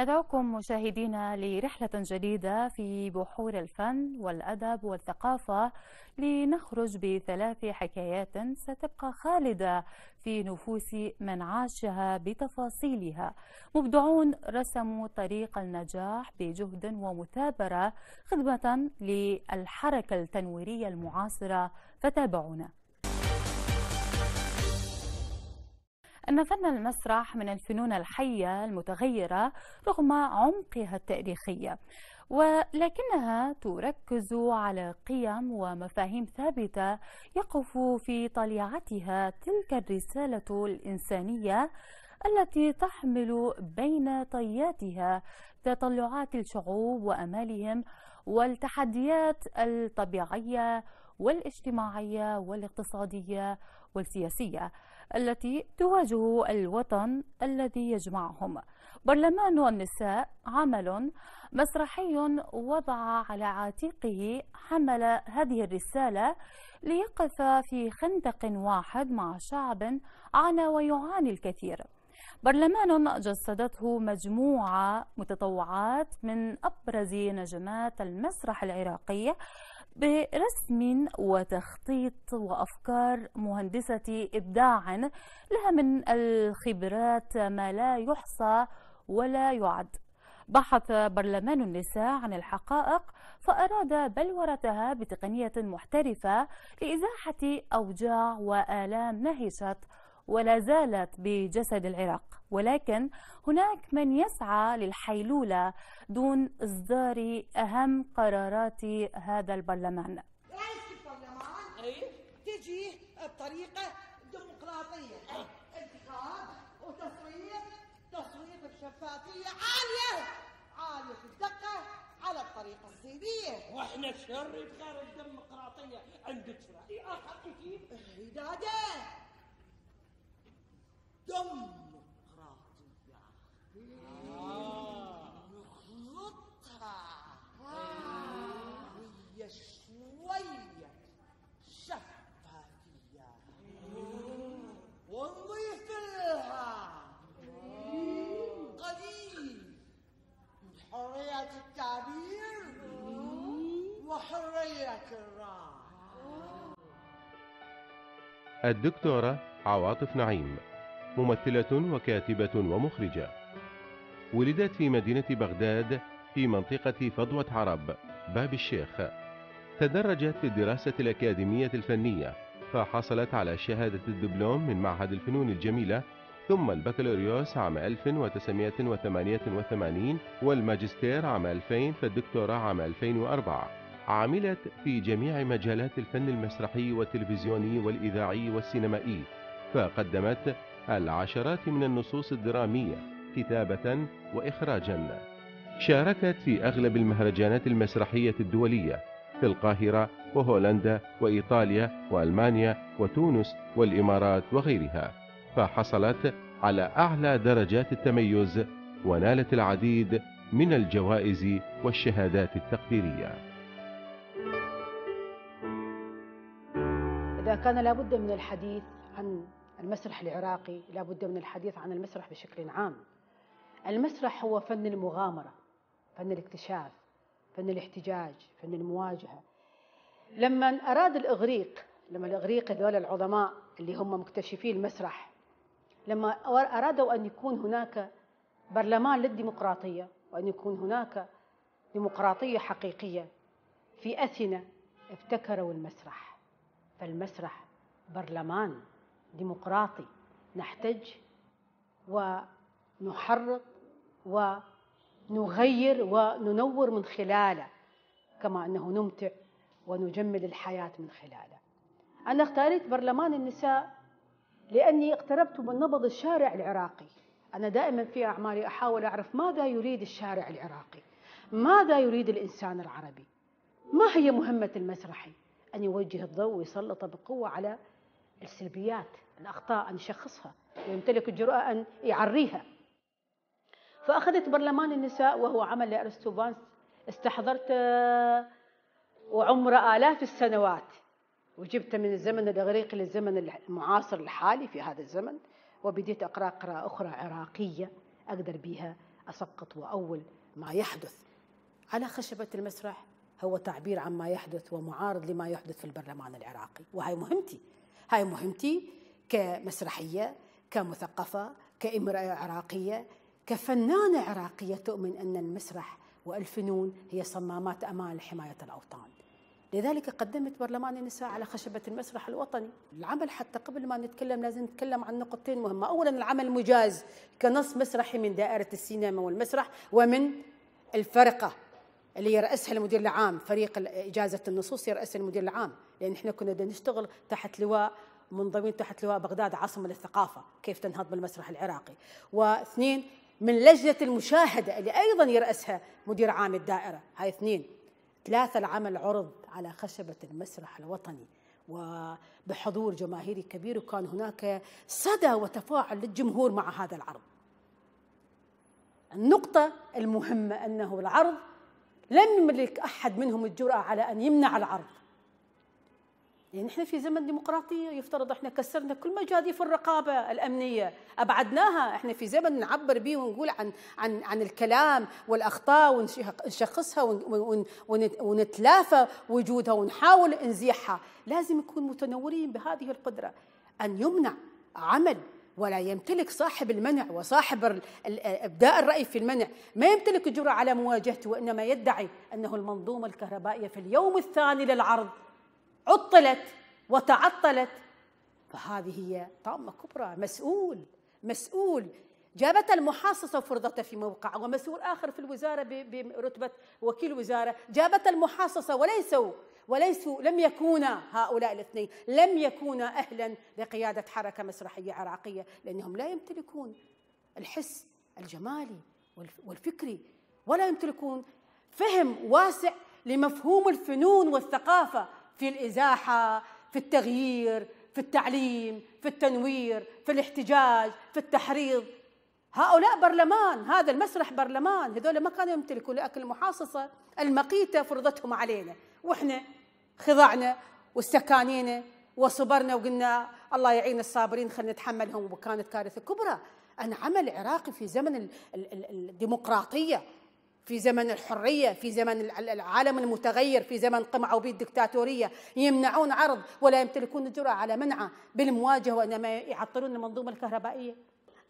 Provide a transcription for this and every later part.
ندعوكم مشاهدينا لرحلة جديدة في بحور الفن والأدب والثقافة لنخرج بثلاث حكايات ستبقى خالدة في نفوس من عاشها بتفاصيلها مبدعون رسموا طريق النجاح بجهد ومثابرة خدمة للحركة التنويرية المعاصرة فتابعونا أن فن المسرح من الفنون الحية المتغيرة رغم عمقها التاريخي ولكنها تركز على قيم ومفاهيم ثابتة يقف في طليعتها تلك الرسالة الإنسانية التي تحمل بين طياتها تطلعات الشعوب وأمالهم والتحديات الطبيعية والاجتماعية والاقتصادية والسياسية التي تواجه الوطن الذي يجمعهم برلمان النساء عمل مسرحي وضع على عاتقه حمل هذه الرسالة ليقف في خندق واحد مع شعب عانى ويعاني الكثير برلمان جسدته مجموعة متطوعات من أبرز نجمات المسرح العراقي برسم وتخطيط وأفكار مهندسة إبداعا لها من الخبرات ما لا يحصى ولا يعد بحث برلمان النساء عن الحقائق فأراد بلورتها بتقنية محترفة لإزاحة أوجاع وآلام نهشت ولا زالت بجسد العراق ولكن هناك من يسعى للحيلولة دون إصدار أهم قرارات هذا البرلمان رئيس البرلمان تجي بطريقة ديمقراطية انتخاب وتصويت تصويت بشفافية عالية عالية في الدقة على الطريقة الصينية واحنا الشر بغير الديمقراطية عندك رأي آخر أكيد إيه ديمقراطية نخلطها آه. هي شوية شفافية ونضيف لها قليل من حرية التعبير وحرية الرأي الدكتورة عواطف نعيم ممثلة وكاتبة ومخرجة ولدت في مدينة بغداد في منطقة فضوة عرب باب الشيخ تدرجت في الدراسة الأكاديمية الفنية فحصلت على شهادة الدبلوم من معهد الفنون الجميلة ثم البكالوريوس عام 1988 والماجستير عام 2000 فالدكتوراه عام 2004 عملت في جميع مجالات الفن المسرحي والتلفزيوني والإذاعي والسينمائي فقدمت العشرات من النصوص الدرامية كتابة وإخراجا شاركت في أغلب المهرجانات المسرحية الدولية في القاهرة وهولندا وإيطاليا وألمانيا وتونس والإمارات وغيرها فحصلت على أعلى درجات التميز ونالت العديد من الجوائز والشهادات التقديرية إذا كان لابد من الحديث عن المسرح العراقي لابد من الحديث عن المسرح بشكل عام المسرح هو فن المغامرة فن الاكتشاف فن الاحتجاج فن المواجهة لما أراد الإغريق لما الإغريق هذول العظماء اللي هم مكتشفي المسرح لما أرادوا أن يكون هناك برلمان للديمقراطية وأن يكون هناك ديمقراطية حقيقية في أثينا ابتكروا المسرح فالمسرح برلمان ديمقراطي نحتج ونحرض ونغير وننور من خلاله كما انه نمتع ونجمل الحياه من خلاله. انا اختاريت برلمان النساء لاني اقتربت من نبض الشارع العراقي. انا دائما في اعمالي احاول اعرف ماذا يريد الشارع العراقي؟ ماذا يريد الانسان العربي؟ ما هي مهمه المسرحي؟ ان يوجه الضوء ويسلط بقوه على السلبيات الأخطاء أن يشخصها ويمتلك الجرأة أن يعريها فأخذت برلمان النساء وهو عمل لأرستو بانس استحضرت وعمر آه، آلاف السنوات وجبت من الزمن الإغريقي للزمن المعاصر الحالي في هذا الزمن وبديت أقرأ قراءة أخرى عراقية أقدر بها أسقط وأول ما يحدث على خشبة المسرح هو تعبير عن ما يحدث ومعارض لما يحدث في البرلمان العراقي وهي مهمتي هاي مهمتي كمسرحية كمثقفة كامرأة عراقية كفنانة عراقية تؤمن أن المسرح والفنون هي صمامات أمان لحماية الأوطان لذلك قدمت برلمان النساء على خشبة المسرح الوطني العمل حتى قبل ما نتكلم لازم نتكلم عن نقطتين مهمة أولا العمل مجاز كنص مسرحي من دائرة السينما والمسرح ومن الفرقة اللي يرأسها المدير العام فريق إجازة النصوص يرأسها المدير العام لان احنا كنا بدنا نشتغل تحت لواء منضمين تحت لواء بغداد عاصمه للثقافه كيف تنهض بالمسرح العراقي واثنين من لجنه المشاهده اللي ايضا يراسها مدير عام الدائره هاي اثنين ثلاثه العمل عرض على خشبه المسرح الوطني وبحضور جماهيري كبير وكان هناك صدى وتفاعل للجمهور مع هذا العرض النقطة المهمة أنه العرض لم يملك أحد منهم الجرأة على أن يمنع العرض يعني احنا في زمن ديمقراطيه يفترض احنا كسرنا كل مجاديف الرقابه الامنيه ابعدناها احنا في زمن نعبر به ونقول عن عن عن الكلام والاخطاء ونشخصها ونتلافى وجودها ونحاول انزيحها لازم نكون متنورين بهذه القدره ان يمنع عمل ولا يمتلك صاحب المنع وصاحب ابداء الراي في المنع ما يمتلك الجرأه على مواجهته وانما يدعي انه المنظومه الكهربائيه في اليوم الثاني للعرض عطلت وتعطلت فهذه هي طامة كبرى مسؤول مسؤول جابت المحاصصة وفرضتها في موقع ومسؤول آخر في الوزارة برتبة وكيل وزارة جابت المحاصصة وليسوا وليسوا لم يكونا هؤلاء الاثنين لم يكونا أهلا لقيادة حركة مسرحية عراقية لأنهم لا يمتلكون الحس الجمالي والفكري ولا يمتلكون فهم واسع لمفهوم الفنون والثقافة في الازاحه في التغيير في التعليم في التنوير في الاحتجاج في التحريض هؤلاء برلمان هذا المسرح برلمان هذول ما كانوا يمتلكوا لأكل المحاصصة المقيتة فرضتهم علينا وإحنا خضعنا واستكانينا وصبرنا وقلنا الله يعين الصابرين خلينا نتحملهم وكانت كارثة كبرى أن عمل عراقي في زمن الديمقراطية في زمن الحرية في زمن العالم المتغير في زمن قمعوا به الدكتاتورية يمنعون عرض ولا يمتلكون الجرأة على منعه بالمواجهة وإنما يعطلون المنظومة الكهربائية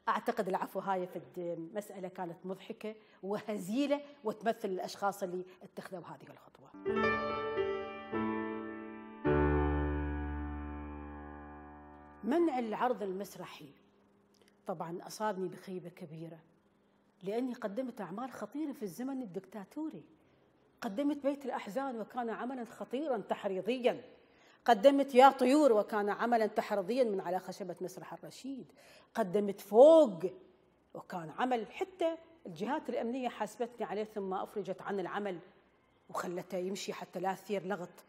اعتقد العفو هاي في المساله كانت مضحكه وهزيله وتمثل الاشخاص اللي اتخذوا هذه الخطوه. منع العرض المسرحي طبعا اصابني بخيبه كبيره لأني قدمت أعمال خطيرة في الزمن الدكتاتوري قدمت بيت الأحزان وكان عملا خطيرا تحريضيا قدمت يا طيور وكان عملا تحريضيا من على خشبة مسرح الرشيد قدمت فوق وكان عمل حتى الجهات الأمنية حاسبتني عليه ثم أفرجت عن العمل وخلته يمشي حتى لا يثير لغط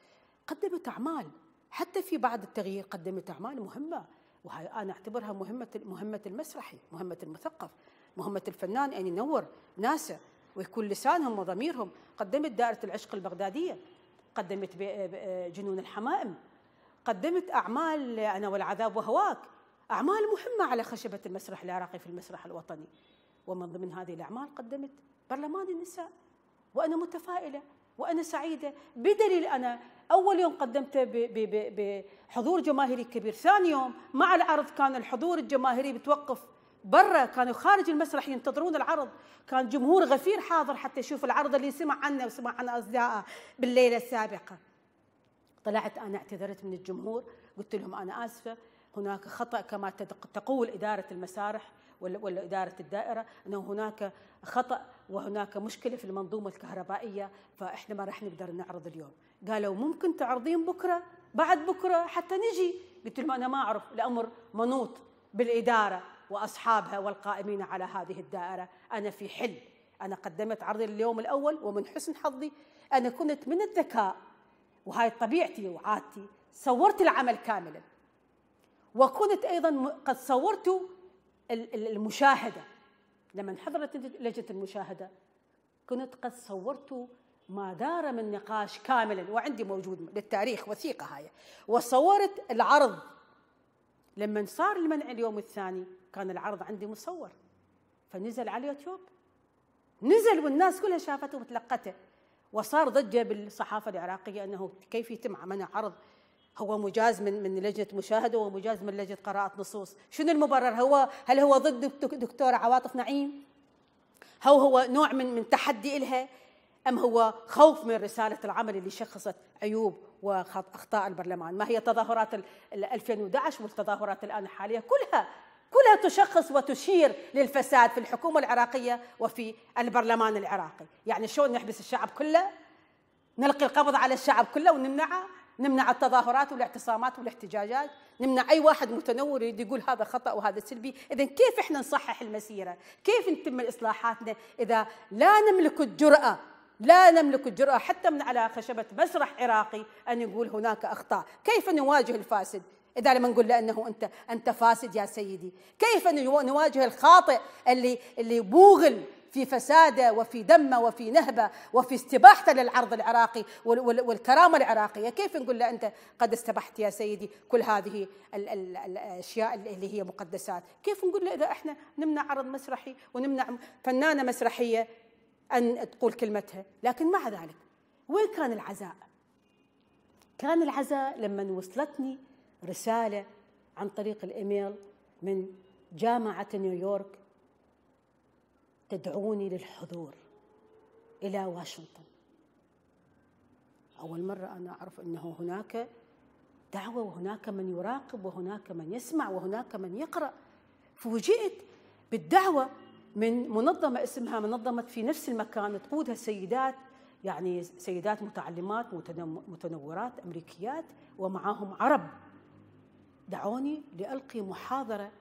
قدمت أعمال حتى في بعض التغيير قدمت أعمال مهمة وهي أنا أعتبرها مهمة مهمة المسرحي مهمة المثقف مهمة الفنان أن ينور ناسه ويكون لسانهم وضميرهم قدمت دائرة العشق البغدادية قدمت جنون الحمائم قدمت أعمال أنا والعذاب وهواك أعمال مهمة على خشبة المسرح العراقي في المسرح الوطني ومن ضمن هذه الأعمال قدمت برلمان النساء وأنا متفائلة وأنا سعيدة بدليل أنا أول يوم قدمته بحضور جماهيري كبير ثاني يوم مع العرض كان الحضور الجماهيري بتوقف برا كانوا خارج المسرح ينتظرون العرض كان جمهور غفير حاضر حتى يشوف العرض اللي سمع عنه وسمع عن أصدقائه بالليلة السابقة طلعت أنا اعتذرت من الجمهور قلت لهم أنا آسفة هناك خطأ كما تقول إدارة المسارح ولا إدارة الدائرة أنه هناك خطأ وهناك مشكلة في المنظومة الكهربائية فإحنا ما راح نقدر نعرض اليوم قالوا ممكن تعرضين بكرة بعد بكرة حتى نجي قلت لهم أنا ما أعرف الأمر منوط بالإدارة واصحابها والقائمين على هذه الدائره انا في حل انا قدمت عرضي لليوم الاول ومن حسن حظي انا كنت من الذكاء وهاي طبيعتي وعادتي صورت العمل كاملا وكنت ايضا قد صورت المشاهده لما حضرت لجنه المشاهده كنت قد صورت ما دار من نقاش كاملا وعندي موجود للتاريخ وثيقه هاي وصورت العرض لما صار المنع اليوم الثاني كان العرض عندي مصور فنزل على اليوتيوب نزل والناس كلها شافته وتلقته وصار ضجه بالصحافه العراقيه انه كيف يتم عمل عرض هو مجاز من من لجنه مشاهده ومجاز من لجنه قراءه نصوص، شنو المبرر؟ هو هل هو ضد دكتوره عواطف نعيم؟ هو هو نوع من من تحدي الها؟ ام هو خوف من رساله العمل اللي شخصت عيوب واخطاء البرلمان؟ ما هي تظاهرات 2011 والتظاهرات الان الحاليه كلها كلها تشخص وتشير للفساد في الحكومة العراقية وفي البرلمان العراقي يعني شلون نحبس الشعب كله نلقي القبض على الشعب كله ونمنعه نمنع التظاهرات والاعتصامات والاحتجاجات نمنع اي واحد متنور يريد يقول هذا خطا وهذا سلبي اذا كيف احنا نصحح المسيره كيف نتم اصلاحاتنا اذا لا نملك الجراه لا نملك الجرأة حتى من على خشبة مسرح عراقي أن يقول هناك أخطاء كيف نواجه الفاسد إذا لما نقول له أنه أنت أنت فاسد يا سيدي كيف نواجه الخاطئ اللي اللي بوغل في فساده وفي دمه وفي نهبه وفي استباحته للعرض العراقي والكرامه العراقيه، كيف نقول له انت قد استبحت يا سيدي كل هذه الاشياء اللي هي مقدسات، كيف نقول له اذا احنا نمنع عرض مسرحي ونمنع فنانه مسرحيه ان تقول كلمتها، لكن مع ذلك وين كان العزاء؟ كان العزاء لما وصلتني رسالة عن طريق الإيميل من جامعة نيويورك تدعوني للحضور إلى واشنطن أول مرة أنا أعرف أنه هناك دعوة وهناك من يراقب وهناك من يسمع وهناك من يقرأ فوجئت بالدعوة من منظمة اسمها منظمة في نفس المكان تقودها سيدات يعني سيدات متعلمات متنورات أمريكيات ومعاهم عرب دعوني لألقي محاضرة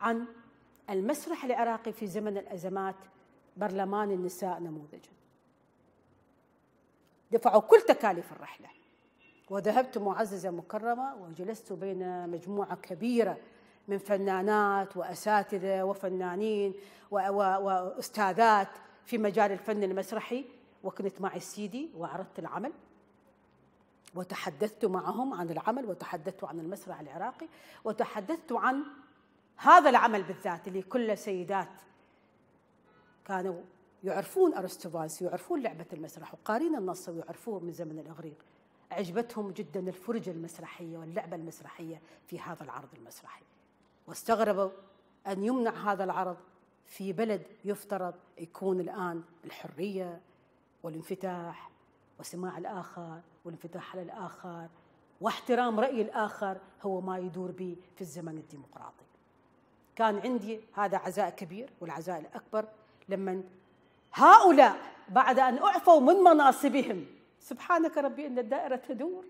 عن المسرح العراقي في زمن الأزمات برلمان النساء نموذجا دفعوا كل تكاليف الرحلة وذهبت معززة مكرمة وجلست بين مجموعة كبيرة من فنانات وأساتذة وفنانين وأستاذات في مجال الفن المسرحي وكنت معي السيدي وعرضت العمل وتحدثت معهم عن العمل وتحدثت عن المسرح العراقي وتحدثت عن هذا العمل بالذات اللي كل سيدات كانوا يعرفون ارستوفانس يعرفون لعبه المسرح وقارين النص ويعرفوه من زمن الاغريق عجبتهم جدا الفرجه المسرحيه واللعبه المسرحيه في هذا العرض المسرحي واستغربوا ان يمنع هذا العرض في بلد يفترض يكون الان الحريه والانفتاح وسماع الآخر والانفتاح على الآخر واحترام رأي الآخر هو ما يدور به في الزمن الديمقراطي كان عندي هذا عزاء كبير والعزاء الأكبر لما هؤلاء بعد أن أعفوا من مناصبهم سبحانك ربي أن الدائرة تدور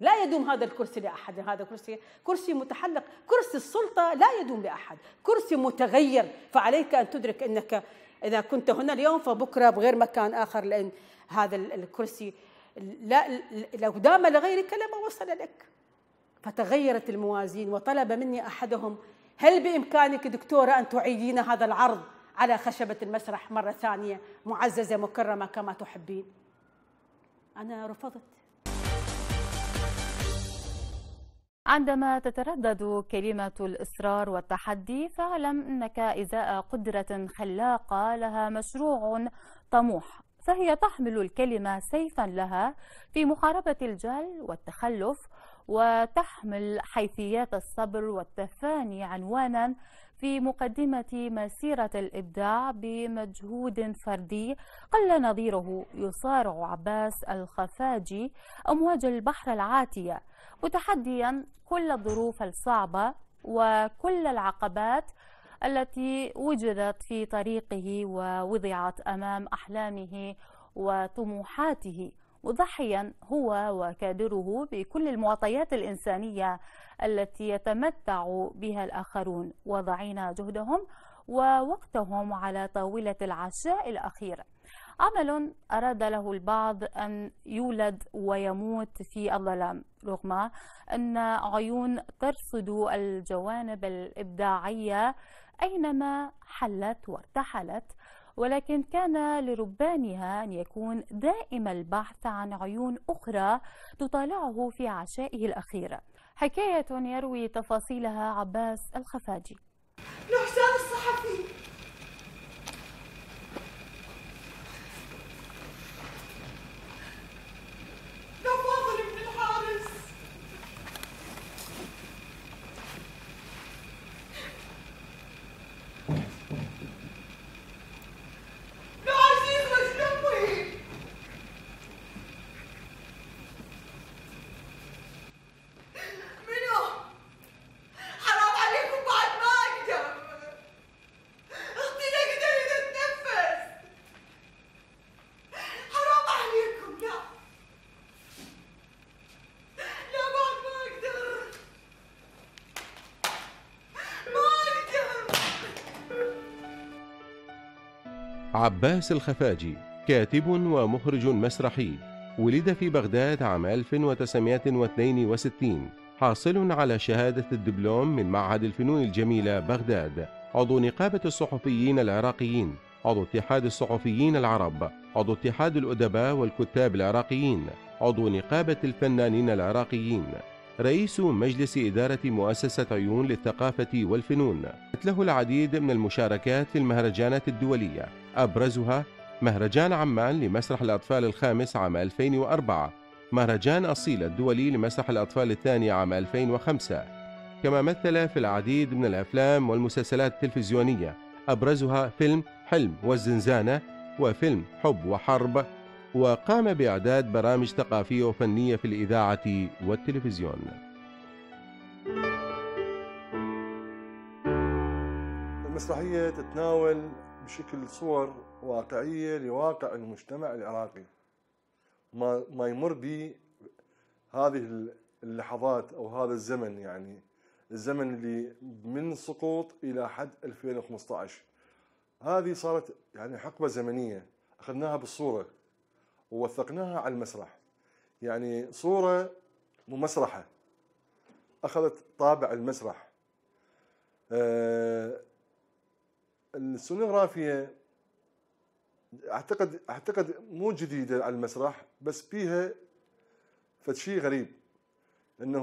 لا يدوم هذا الكرسي لأحد هذا كرسي كرسي متحلق كرسي السلطة لا يدوم لأحد كرسي متغير فعليك أن تدرك أنك إذا كنت هنا اليوم فبكرة بغير مكان آخر لأن هذا الكرسي لا لو دام لغيرك لما وصل لك فتغيرت الموازين وطلب مني أحدهم هل بإمكانك دكتورة أن تعيدين هذا العرض على خشبة المسرح مرة ثانية معززة مكرمة كما تحبين أنا رفضت عندما تتردد كلمة الإصرار والتحدي فاعلم أنك إزاء قدرة خلاقة لها مشروع طموح فهي تحمل الكلمة سيفا لها في محاربة الجهل والتخلف وتحمل حيثيات الصبر والتفاني عنوانا في مقدمة مسيرة الإبداع بمجهود فردي قل نظيره يصارع عباس الخفاجي أمواج البحر العاتية وتحديا كل الظروف الصعبة وكل العقبات التي وجدت في طريقه ووضعت أمام أحلامه وطموحاته مضحيا هو وكادره بكل المعطيات الإنسانية التي يتمتع بها الآخرون وضعين جهدهم ووقتهم على طاولة العشاء الأخير عمل أراد له البعض أن يولد ويموت في الظلام رغم أن عيون ترصد الجوانب الإبداعية أينما حلت وارتحلت ولكن كان لربانها أن يكون دائم البحث عن عيون أخرى تطالعه في عشائه الأخير حكاية يروي تفاصيلها عباس الخفاجي الحسام الصحفي عباس الخفاجي كاتب ومخرج مسرحي ولد في بغداد عام 1962 حاصل على شهادة الدبلوم من معهد الفنون الجميلة بغداد عضو نقابة الصحفيين العراقيين عضو اتحاد الصحفيين العرب عضو اتحاد الأدباء والكتاب العراقيين عضو نقابة الفنانين العراقيين رئيس مجلس إدارة مؤسسة عيون للثقافة والفنون له العديد من المشاركات في المهرجانات الدولية أبرزها مهرجان عمان لمسرح الأطفال الخامس عام 2004 مهرجان أصيل الدولي لمسرح الأطفال الثاني عام 2005 كما مثل في العديد من الأفلام والمسلسلات التلفزيونية أبرزها فيلم حلم والزنزانة وفيلم حب وحرب وقام بإعداد برامج ثقافية وفنية في الإذاعة والتلفزيون المسرحية تتناول بشكل صور واقعية لواقع المجتمع العراقي ما, ما يمر به هذه اللحظات أو هذا الزمن يعني الزمن اللي من سقوط إلى حد 2015 هذه صارت يعني حقبة زمنية أخذناها بالصورة ووثقناها على المسرح يعني صورة ممسرحة أخذت طابع المسرح أه السونوغرافيا اعتقد اعتقد مو جديده على المسرح بس بيها فشي غريب انه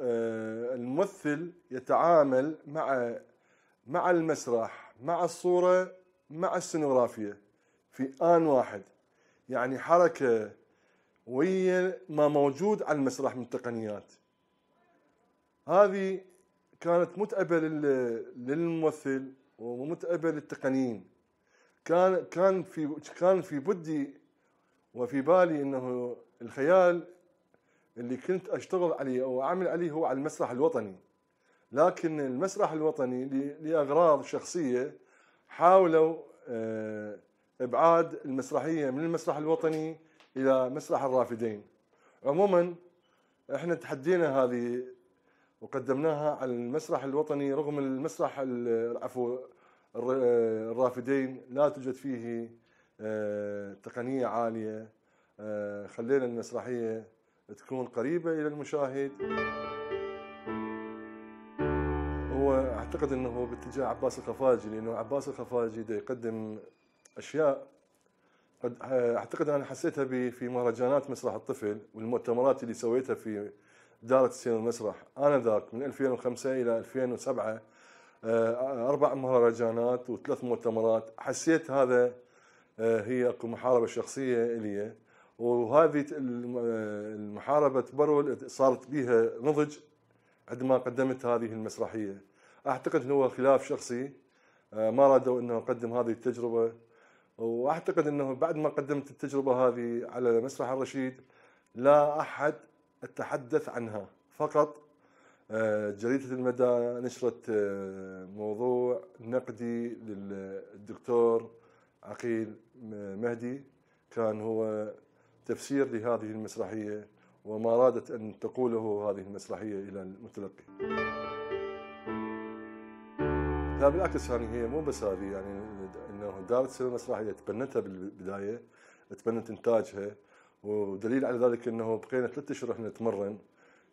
آه، الممثل يتعامل مع مع المسرح مع الصوره مع السينوغرافيا في ان واحد يعني حركه ويا ما موجود على المسرح من تقنيات هذه كانت متعبه للممثل ومتعبه للتقنيين كان كان في كان في بدي وفي بالي انه الخيال اللي كنت اشتغل عليه او اعمل عليه هو على المسرح الوطني لكن المسرح الوطني لاغراض شخصيه حاولوا آه، ابعاد المسرحيه من المسرح الوطني الى مسرح الرافدين عموما احنا تحدينا هذه وقدمناها على المسرح الوطني رغم المسرح عفوا الرافدين لا توجد فيه آه، تقنية عالية آه، خلينا المسرحية تكون قريبة إلى المشاهد هو اعتقد انه باتجاه عباس الخفاجي لانه عباس الخفاجي دا يقدم اشياء قد آه، اعتقد انا حسيتها في مهرجانات مسرح الطفل والمؤتمرات اللي سويتها في دارت السينما المسرح انا ذاك من 2005 الى 2007 آه، اربع مهرجانات وثلاث مؤتمرات حسيت هذا آه، هي اكو محاربه شخصيه الي وهذه آه، المحاربه تبرول صارت بها نضج عندما قدمت هذه المسرحيه اعتقد انه هو خلاف شخصي ما رادوا انه اقدم هذه التجربه واعتقد انه بعد ما قدمت التجربه هذه على مسرح الرشيد لا احد التحدث عنها فقط آه، جريدة المدى نشرت آه، موضوع نقدي للدكتور عقيل مهدي كان هو تفسير لهذه المسرحية وما أرادت أن تقوله هذه المسرحية إلى المتلقي لا بالعكس يعني هي مو بس هذه يعني انه دارت مسرحيه تبنتها بالبدايه تبنت انتاجها ودليل على ذلك انه بقينا ثلاثة اشهر احنا نتمرن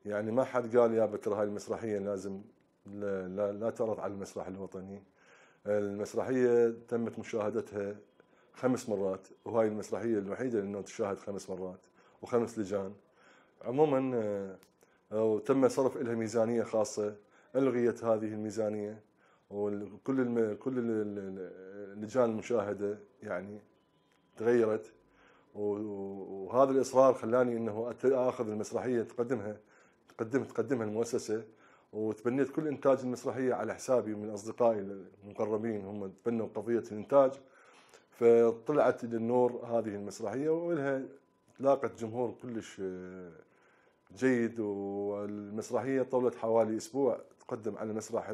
يعني ما حد قال يا بتر هاي المسرحيه لازم لا, لا, لا تعرض على المسرح الوطني المسرحيه تمت مشاهدتها خمس مرات وهاي المسرحيه الوحيده اللي تشاهد خمس مرات وخمس لجان عموما آه، وتم صرف لها ميزانيه خاصه الغيت هذه الميزانيه وكل كل اللجان المشاهده يعني تغيرت وهذا الاصرار خلاني انه اخذ المسرحيه تقدمها تقدم تقدمها المؤسسه وتبنيت كل انتاج المسرحيه على حسابي من اصدقائي المقربين هم تبنوا قضيه الانتاج فطلعت للنور هذه المسرحيه ولها لاقت جمهور كلش جيد والمسرحيه طولت حوالي اسبوع تقدم على مسرح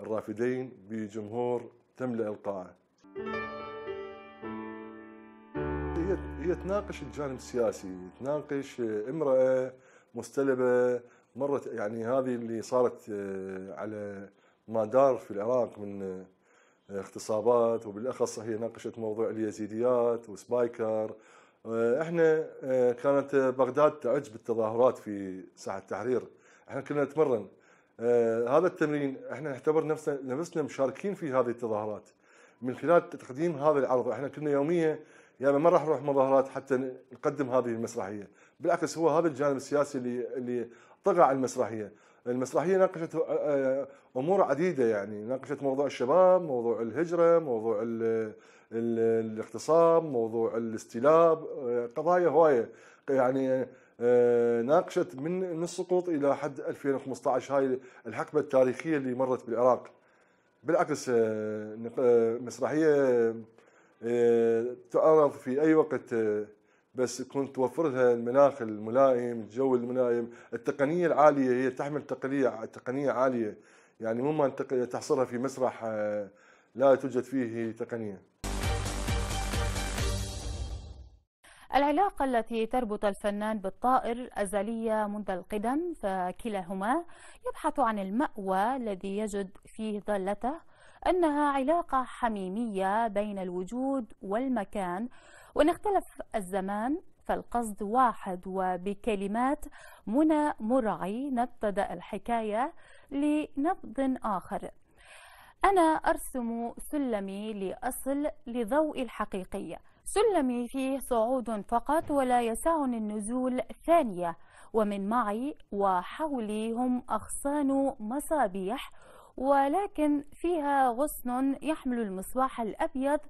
الرافدين بجمهور تملا القاعه. هي تناقش الجانب السياسي تناقش آه، امرأة مستلبة مرت يعني هذه اللي صارت آه، على ما دار في العراق من اغتصابات آه، وبالاخص هي ناقشت موضوع اليزيديات وسبايكر احنا كانت بغداد تعج بالتظاهرات في ساحه التحرير احنا كنا نتمرن هذا التمرين احنا نعتبر نفسنا نفسنا مشاركين في هذه التظاهرات من خلال تقديم هذا العرض احنا كنا يوميا يعني ما راح نروح مظاهرات حتى نقدم هذه المسرحيه بالعكس هو هذا الجانب السياسي اللي اللي طغى على المسرحيه المسرحيه ناقشت آه، آه، امور عديده يعني ناقشت موضوع الشباب موضوع الهجره موضوع الـ الـ الاغتصاب موضوع الاستلاب آه، قضايا هوايه يعني ناقشت من السقوط الى حد 2015 هاي الحقبه التاريخيه اللي مرت بالعراق بالعكس مسرحيه آه، تعرض في اي وقت آه، بس كنت توفر لها المناخ الملائم الجو الملائم التقنيه العاليه هي تحمل تقنيه تقنيه عاليه يعني مو ما تحصرها في مسرح آه، لا توجد فيه تقنيه العلاقة التي تربط الفنان بالطائر أزلية منذ القدم فكلاهما يبحث عن المأوى الذي يجد فيه ظلته أنها علاقة حميمية بين الوجود والمكان وإن اختلف الزمان فالقصد واحد وبكلمات منى مرعي نبتدأ الحكاية لنبض آخر أنا أرسم سلمي لأصل لضوء الحقيقية سلمي فيه صعود فقط ولا يسعني النزول ثانية ومن معي وحولي هم أغصان مصابيح ولكن فيها غصن يحمل المصباح الأبيض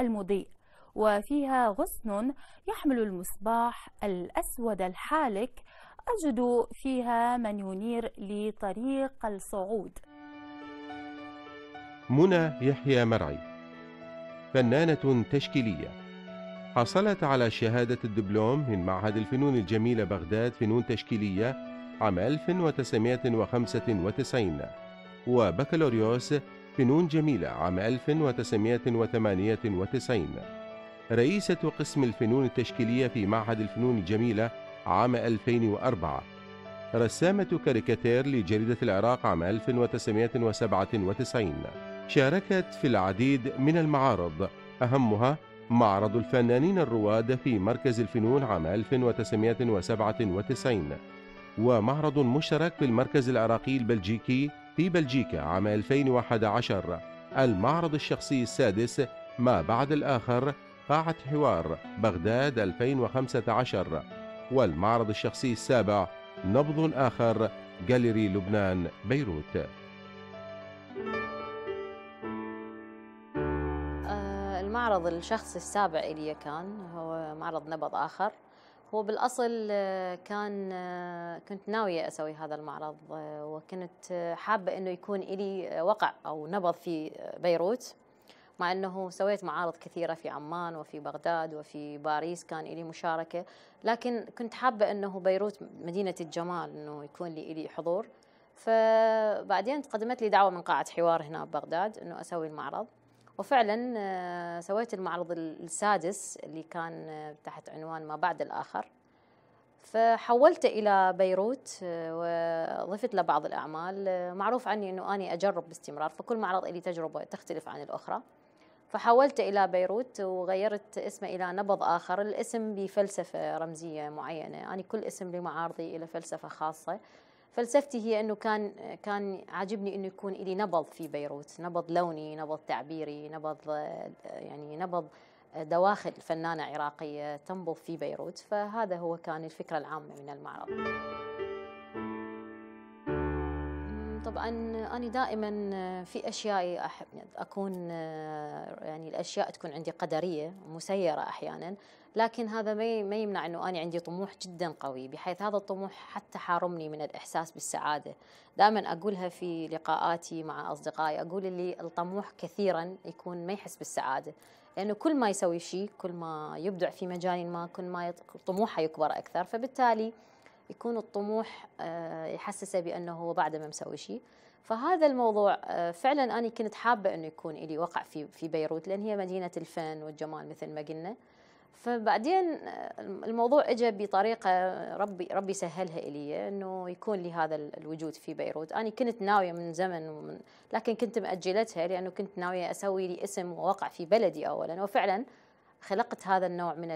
المضيء وفيها غصن يحمل المصباح الأسود الحالك أجد فيها من ينير لطريق الصعود منى يحيى مرعي فنانة تشكيلية حصلت على شهادة الدبلوم من معهد الفنون الجميلة بغداد فنون تشكيلية عام 1995 وبكالوريوس فنون جميلة عام 1998 رئيسة قسم الفنون التشكيلية في معهد الفنون الجميلة عام 2004 رسامة كاريكاتير لجريدة العراق عام 1997 شاركت في العديد من المعارض أهمها معرض الفنانين الرواد في مركز الفنون عام 1997 ومعرض مشترك في المركز العراقي البلجيكي في بلجيكا عام 2011 المعرض الشخصي السادس ما بعد الآخر قاعة حوار بغداد 2015 والمعرض الشخصي السابع نبض آخر جاليري لبنان بيروت آه، المعرض الشخصي السابع إلي كان هو معرض نبض آخر هو بالاصل آه، كان آه، كنت ناويه اسوي هذا المعرض آه، وكنت حابه انه يكون لي وقع او نبض في بيروت مع انه سويت معارض كثيره في عمان وفي بغداد وفي باريس كان لي مشاركه لكن كنت حابه انه بيروت مدينه الجمال انه يكون لي لي حضور فبعدين تقدمت لي دعوه من قاعه حوار هنا ببغداد انه اسوي المعرض وفعلا آه، سويت المعرض السادس اللي كان آه، تحت عنوان ما بعد الآخر فحولته إلى بيروت آه، وضفت له بعض الأعمال معروف عني أنه أني أجرب باستمرار فكل معرض لي تجربة تختلف عن الأخرى فحولته إلى بيروت وغيرت اسمه إلى نبض آخر الاسم بفلسفة رمزية معينة أنا يعني كل اسم لمعارضي إلى فلسفة خاصة فلسفتي هي انه كان كان عاجبني انه يكون لي نبض في بيروت، نبض لوني، نبض تعبيري، نبض يعني نبض دواخل فنانه عراقيه تنبض في بيروت، فهذا هو كان الفكره العامه من المعرض. طبعا أنا دائما في أشيائي أحب أكون يعني الأشياء تكون عندي قدرية مسيرة أحيانا لكن هذا ما يمنع أنه أنا عندي طموح جدا قوي بحيث هذا الطموح حتى حارمني من الإحساس بالسعادة دائما أقولها في لقاءاتي مع أصدقائي أقول اللي الطموح كثيرا يكون ما يحس بالسعادة لأنه يعني كل ما يسوي شيء كل ما يبدع في مجال ما كل ما طموحه يكبر أكثر فبالتالي يكون الطموح آه، يحسسه بانه هو بعده ما مسوي شيء فهذا الموضوع آه، فعلا انا كنت حابه انه يكون لي وقع في في بيروت لان هي مدينه الفن والجمال مثل ما قلنا فبعدين آه، الموضوع اجى بطريقه ربي ربي سهلها الي انه يكون لي هذا الوجود في بيروت، انا كنت ناويه من زمن ومن لكن كنت ماجلتها لانه كنت ناويه اسوي لي اسم ووقع في بلدي اولا وفعلا خلقت هذا النوع من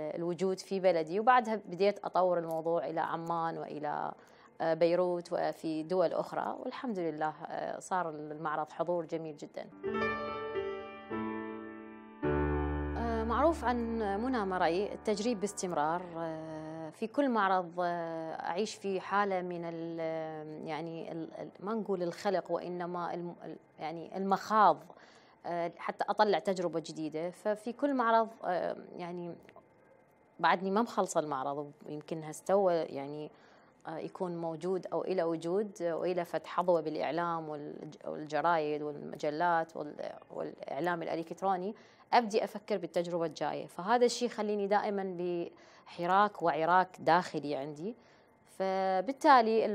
الوجود في بلدي وبعدها بديت أطور الموضوع إلى عمان وإلى آه، بيروت وفي دول أخرى والحمد لله آه، صار المعرض حضور جميل جدا آه، معروف عن منى مرأي التجريب باستمرار في كل معرض أعيش في حالة من ال يعني الـ ما نقول الخلق وإنما يعني المخاض آه، حتى اطلع تجربه جديده ففي كل معرض آه، يعني بعدني ما مخلصه المعرض ويمكن هستوى يعني آه، يكون موجود او الى وجود والى فتح حظوه بالاعلام والجرايد والمجلات والاعلام الالكتروني ابدي افكر بالتجربه الجايه فهذا الشيء خليني دائما بحراك وعراك داخلي عندي فبالتالي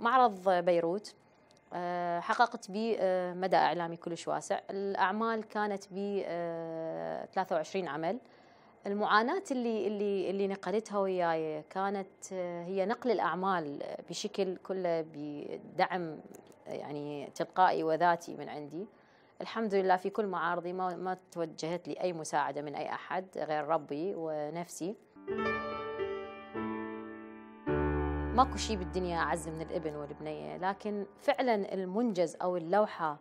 معرض بيروت آه، حققت بي آه، مدى إعلامي كلش واسع الأعمال كانت ب 23 آه، عمل المعاناة اللي اللي اللي نقلتها وياي كانت هي نقل الأعمال بشكل كله بدعم يعني تلقائي وذاتي من عندي الحمد لله في كل معارضي ما, ما توجهت لي أي مساعدة من أي أحد غير ربي ونفسي ماكو شيء بالدنيا أعز من الابن والبنية لكن فعلا المنجز أو اللوحة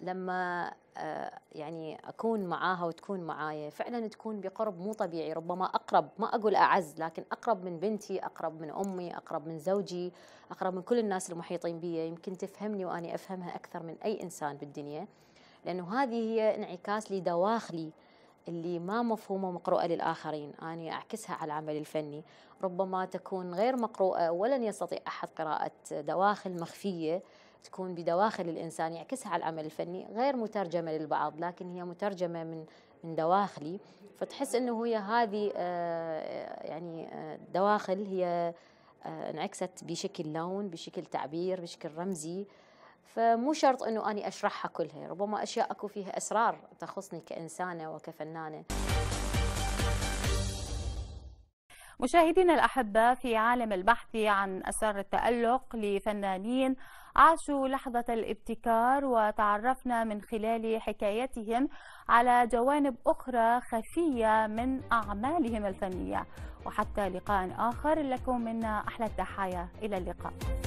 لما آه، يعني أكون معاها وتكون معايا فعلا تكون بقرب مو طبيعي ربما أقرب ما أقول أعز لكن أقرب من بنتي أقرب من أمي أقرب من زوجي أقرب من كل الناس المحيطين بي يمكن تفهمني وأني أفهمها أكثر من أي إنسان بالدنيا لأنه هذه هي انعكاس لدواخلي اللي ما مفهومة مقروءة للآخرين أنا أعكسها على العمل الفني ربما تكون غير مقروءة ولن يستطيع أحد قراءة دواخل مخفية تكون بدواخل الإنسان يعكسها على العمل الفني غير مترجمة للبعض لكن هي مترجمة من من دواخلي فتحس أنه هي هذه آه، يعني آه، دواخل هي آه، انعكست بشكل لون بشكل تعبير بشكل رمزي فمو شرط انه اني اشرحها كلها ربما اشياء اكو فيها اسرار تخصني كانسانه وكفنانه مشاهدينا الأحبة في عالم البحث عن اسرار التألق لفنانين عاشوا لحظة الابتكار وتعرفنا من خلال حكايتهم على جوانب أخرى خفية من أعمالهم الفنية وحتى لقاء آخر لكم منا أحلى التحايا إلى اللقاء